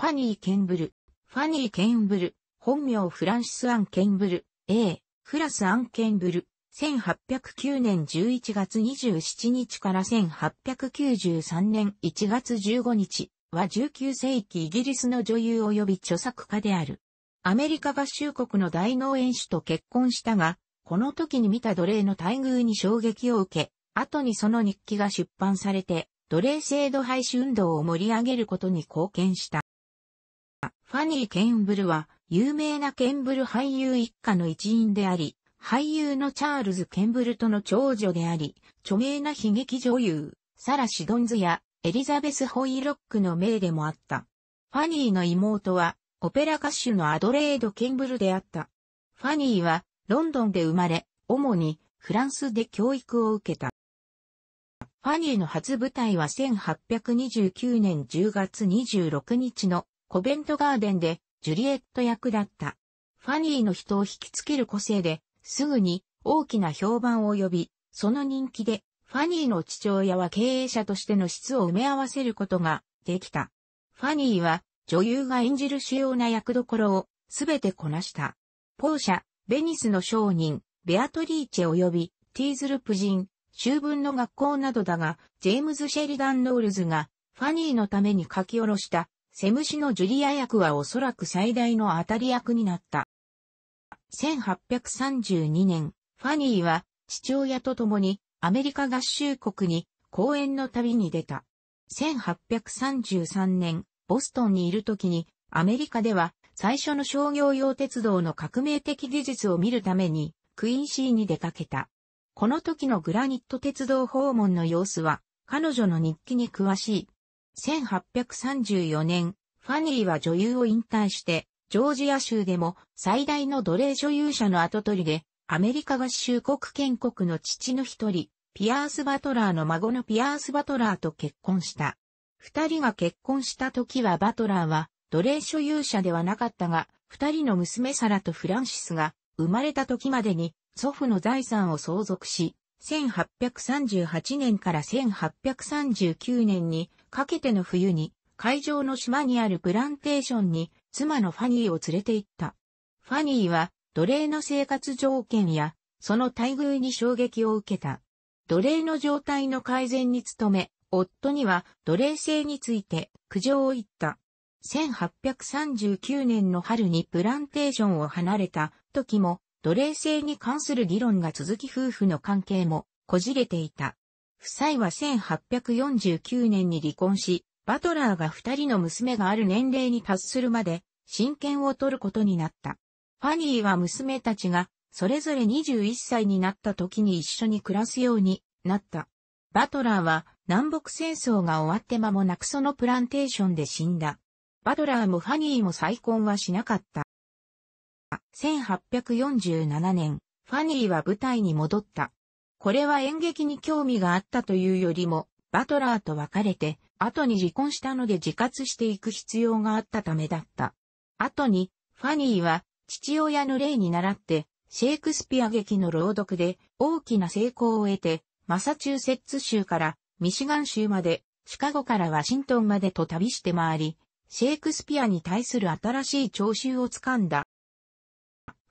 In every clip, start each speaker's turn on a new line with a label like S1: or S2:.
S1: ファニー・ケンブル、ファニー・ケンブル、本名フランシス・アン・ケンブル、A、フラス・アン・ケンブル、1809年11月27日から1893年1月15日は19世紀イギリスの女優及び著作家である。アメリカ合衆国の大農園主と結婚したが、この時に見た奴隷の待遇に衝撃を受け、後にその日記が出版されて、奴隷制度廃止運動を盛り上げることに貢献した。ファニー・ケンブルは、有名なケンブル俳優一家の一員であり、俳優のチャールズ・ケンブルとの長女であり、著名な悲劇女優、サラ・シドンズやエリザベス・ホイロックの名でもあった。ファニーの妹は、オペラ歌手のアドレード・ケンブルであった。ファニーは、ロンドンで生まれ、主に、フランスで教育を受けた。ファニーの初舞台は1829年10月26日のコベントガーデンでジュリエット役だった。ファニーの人を引きつける個性で、すぐに大きな評判を呼び、その人気で、ファニーの父親は経営者としての質を埋め合わせることができた。ファニーは女優が演じる主要な役どころをすべてこなした。ポーシャ、ベニスの商人、ベアトリーチェ及びティーズルプ人、修文の学校などだが、ジェームズ・シェリダン・ノールズがファニーのために書き下ろしたセムシのジュリア役はおそらく最大の当たり役になった。1832年、ファニーは父親と共にアメリカ合衆国に公演の旅に出た。1833年、ボストンにいる時にアメリカでは最初の商業用鉄道の革命的技術を見るためにクインシーに出かけた。この時のグラニット鉄道訪問の様子は彼女の日記に詳しい1834年、ファニーは女優を引退して、ジョージア州でも最大の奴隷所有者の跡取りで、アメリカ合衆国建国の父の一人、ピアース・バトラーの孫のピアース・バトラーと結婚した。二人が結婚した時はバトラーは奴隷所有者ではなかったが、二人の娘サラとフランシスが生まれた時までに祖父の財産を相続し、1838年から1839年にかけての冬に海上の島にあるプランテーションに妻のファニーを連れて行った。ファニーは奴隷の生活条件やその待遇に衝撃を受けた。奴隷の状態の改善に努め、夫には奴隷制について苦情を言った。1839年の春にプランテーションを離れた時も奴隷制に関する議論が続き夫婦の関係もこじれていた。夫妻は1849年に離婚し、バトラーが二人の娘がある年齢に達するまで、親権を取ることになった。ファニーは娘たちが、それぞれ21歳になった時に一緒に暮らすようになった。バトラーは南北戦争が終わって間もなくそのプランテーションで死んだ。バトラーもファニーも再婚はしなかった。1847年、ファニーは舞台に戻った。これは演劇に興味があったというよりも、バトラーと別れて、後に離婚したので自活していく必要があったためだった。後に、ファニーは、父親の例に倣って、シェイクスピア劇の朗読で大きな成功を得て、マサチューセッツ州からミシガン州まで、シカゴからワシントンまでと旅して回り、シェイクスピアに対する新しい聴衆をつかんだ。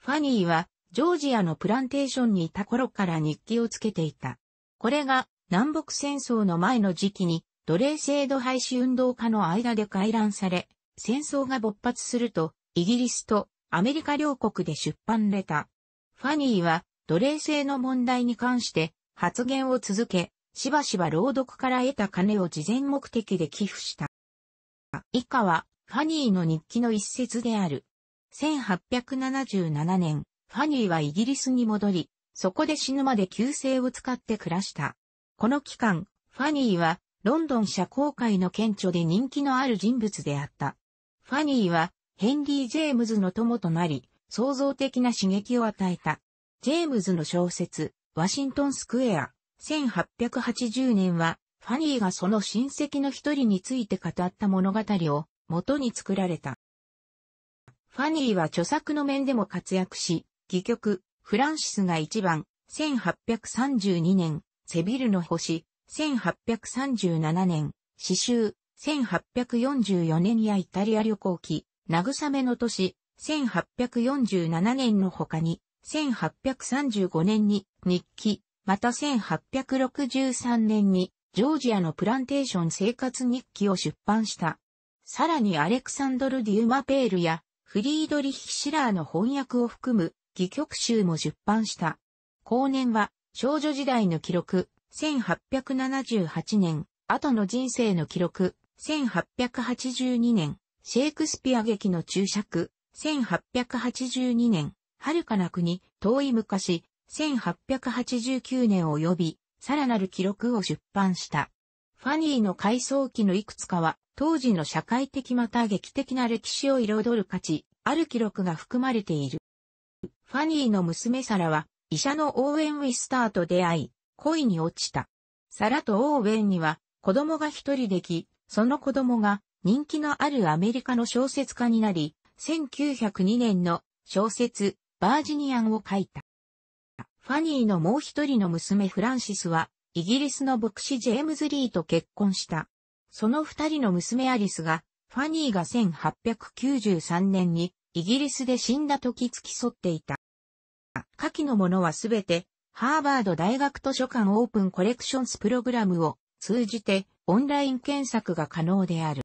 S1: ファニーは、ジョージアのプランテーションにいた頃から日記をつけていた。これが、南北戦争の前の時期に、奴隷制度廃止運動家の間で回覧され、戦争が勃発すると、イギリスとアメリカ両国で出版れた。ファニーは、奴隷制の問題に関して発言を続け、しばしば朗読から得た金を事前目的で寄付した。以下は、ファニーの日記の一節である。1877年、ファニーはイギリスに戻り、そこで死ぬまで旧姓を使って暮らした。この期間、ファニーはロンドン社交界の顕著で人気のある人物であった。ファニーはヘンリー・ジェームズの友となり、創造的な刺激を与えた。ジェームズの小説、ワシントン・スクエア、1880年は、ファニーがその親戚の一人について語った物語を元に作られた。ファニーは著作の面でも活躍し、戯曲、フランシスが一番、1832年、セビルの星、1837年、詩集、1844年やイタリア旅行記、慰めの年、1847年の他に、1835年に日記、また1863年にジョージアのプランテーション生活日記を出版した。さらにアレクサンドル・デューマペールやフリードリヒ・シラーの翻訳を含む、戯曲集も出版した。後年は、少女時代の記録、1878年、後の人生の記録、1882年、シェイクスピア劇の注釈、1882年、遥かな国、遠い昔、1889年及び、さらなる記録を出版した。ファニーの回想記のいくつかは、当時の社会的また劇的な歴史を彩る価値、ある記録が含まれている。ファニーの娘サラは、医者のオーウェン・ウィスターと出会い、恋に落ちた。サラとオーウェンには、子供が一人でき、その子供が、人気のあるアメリカの小説家になり、1902年の小説、バージニアンを書いた。ファニーのもう一人の娘フランシスは、イギリスの牧師ジェームズ・リーと結婚した。その二人の娘アリスが、ファニーが1893年にイギリスで死んだ時付き添っていた。下記のものはすべて、ハーバード大学図書館オープンコレクションスプログラムを通じてオンライン検索が可能である。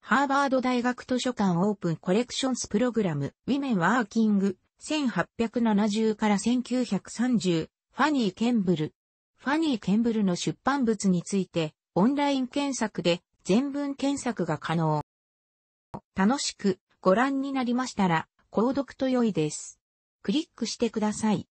S1: ハーバード大学図書館オープンコレクションスプログラム、ウィメンワーキング、1870から1930、ファニー・ケンブル。ファニー・ケンブルの出版物について、オンライン検索で全文検索が可能。楽しくご覧になりましたら、購読と良いです。クリックしてください。